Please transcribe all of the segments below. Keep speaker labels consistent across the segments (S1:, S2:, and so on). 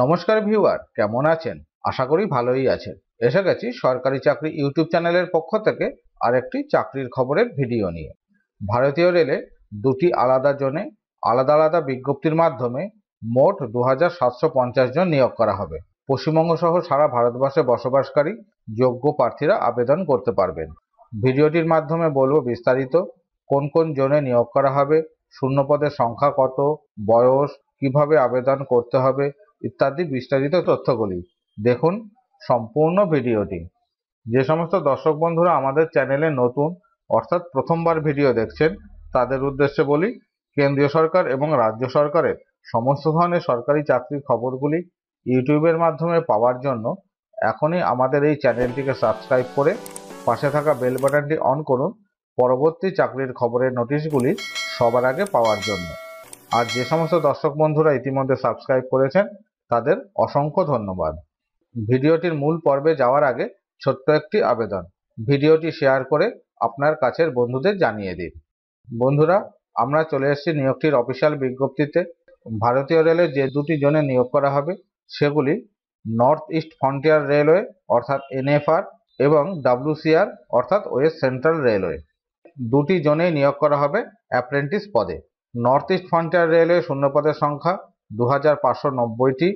S1: নমস্কার ভিউয়ার কেমন আছেন আশা করি ভালোই আছেন এসে গেছি সরকারি চাকরি ইউটিউব চ্যানেলের পক্ষ থেকে আরেকটি চাকরির খবরের ভিডিও নিয়ে ভারতীয় রেলে দুটি আলাদা জোনে আলাদা আলাদা বিজ্ঞপ্তির মাধ্যমে মোট দু জন নিয়োগ করা হবে পশ্চিমবঙ্গ সহ সারা ভারতবর্ষে বসবাসকারী যোগ্য প্রার্থীরা আবেদন করতে পারবেন ভিডিওটির মাধ্যমে বলবো বিস্তারিত কোন কোন জোনে নিয়োগ করা হবে শূন্যপদের সংখ্যা কত বয়স কিভাবে আবেদন করতে হবে ইত্যাদি বিস্তারিত তথ্যগুলি দেখুন সম্পূর্ণ ভিডিওটি যে সমস্ত দর্শক বন্ধুরা আমাদের চ্যানেলে নতুন অর্থাৎ প্রথমবার ভিডিও দেখছেন তাদের উদ্দেশ্যে বলি কেন্দ্রীয় সরকার এবং রাজ্য সরকারের সমস্ত ধরনের সরকারি চাকরির খবরগুলি ইউটিউবের মাধ্যমে পাওয়ার জন্য এখনই আমাদের এই চ্যানেলটিকে সাবস্ক্রাইব করে পাশে থাকা বেল বাটনটি অন করুন পরবর্তী চাকরির খবরের নোটিশগুলি সবার আগে পাওয়ার জন্য আর যে সমস্ত দর্শক বন্ধুরা ইতিমধ্যে সাবস্ক্রাইব করেছেন তাদের অসংখ্য ধন্যবাদ ভিডিওটির মূল পর্বে যাওয়ার আগে ছোট্ট একটি আবেদন ভিডিওটি শেয়ার করে আপনার কাছের বন্ধুদের জানিয়ে দিন বন্ধুরা আমরা চলে এসেছি নিয়োগটির অফিসিয়াল বিজ্ঞপ্তিতে ভারতীয় রেলে যে দুটি জোনে নিয়োগ করা হবে সেগুলি নর্থ ইস্ট ফ্রন্টিয়ার রেলওয়ে অর্থাৎ এনএফআর এবং ডাব্লিউসিআর অর্থাৎ ওয়েস্ট সেন্ট্রাল রেলওয়ে দুটি জোনেই নিয়োগ করা হবে অ্যাপ্রেন্টিস পদে নর্থ ইস্ট ফ্রন্টিয়ার রেলওয়ে শূন্যপদের সংখ্যা দু হাজার পাঁচশো নব্বইটি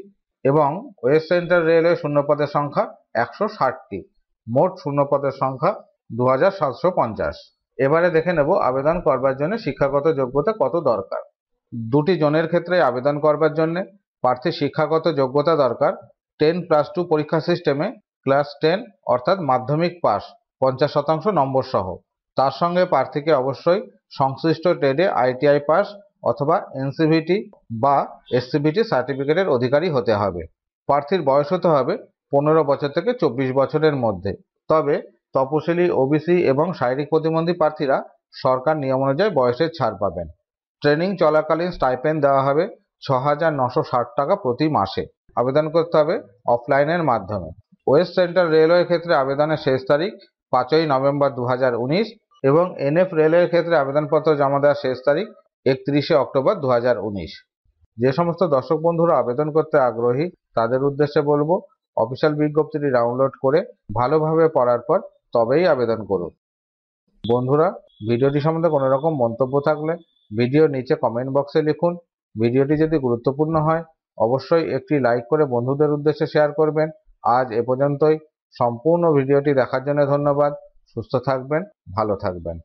S1: এবং ওয়েস্ট সেন্ট্রাল রেলওয়ে শূন্যপদের সংখ্যা একশো ষাটটি মোট শূন্যপদের সংখ্যা দু হাজার সাতশো পঞ্চাশ এবারে দেখে নেব আবেদন করবার জন্য শিক্ষাগত যোগ্যতা কত দরকার দুটি জনের ক্ষেত্রে আবেদন করবার জন্য প্রার্থী শিক্ষাগত যোগ্যতা দরকার টেন প্লাস টু পরীক্ষা সিস্টেমে ক্লাস টেন অর্থাৎ মাধ্যমিক পাস পঞ্চাশ শতাংশ নম্বর সহ তার সঙ্গে প্রার্থীকে অবশ্যই সংশ্লিষ্ট ট্রেডে আইটিআই পাস অথবা এনসিভিটি বা এসসিভিটি সার্টিফিকেটের অধিকারী হতে হবে প্রার্থীর বয়স হতে হবে পনেরো বছর থেকে চব্বিশ বছরের মধ্যে তবে তপশিলি ওবিসি এবং শারীরিক প্রতিবন্ধী প্রার্থীরা সরকার নিয়ম অনুযায়ী বয়সের ছাড় পাবেন ট্রেনিং চলাকালীন স্টাইপেন্ড দেওয়া হবে ছ হাজার নশো ষাট টাকা প্রতি মাসে আবেদন করতে হবে অফলাইনের মাধ্যমে ওয়েস্ট সেন্ট্রাল রেলওয়ের ক্ষেত্রে আবেদনের শেষ তারিখ পাঁচই নভেম্বর দু এবং এনএফ রেলওয়ের ক্ষেত্রে আবেদনপত্র জমা দেওয়ার শেষ তারিখ একত্রিশে অক্টোবর দু যে সমস্ত দর্শক বন্ধুরা আবেদন করতে আগ্রহী তাদের উদ্দেশ্যে বলবো অফিসিয়াল বিজ্ঞপ্তিটি ডাউনলোড করে ভালোভাবে পড়ার পর তবেই আবেদন করুন বন্ধুরা ভিডিওটি সম্বন্ধে কোনো রকম মন্তব্য থাকলে ভিডিওর নিচে কমেন্ট বক্সে লিখুন ভিডিওটি যদি গুরুত্বপূর্ণ হয় অবশ্যই একটি লাইক করে বন্ধুদের উদ্দেশ্যে শেয়ার করবেন আজ এ পর্যন্তই সম্পূর্ণ ভিডিওটি দেখার জন্য ধন্যবাদ সুস্থ থাকবেন ভালো থাকবেন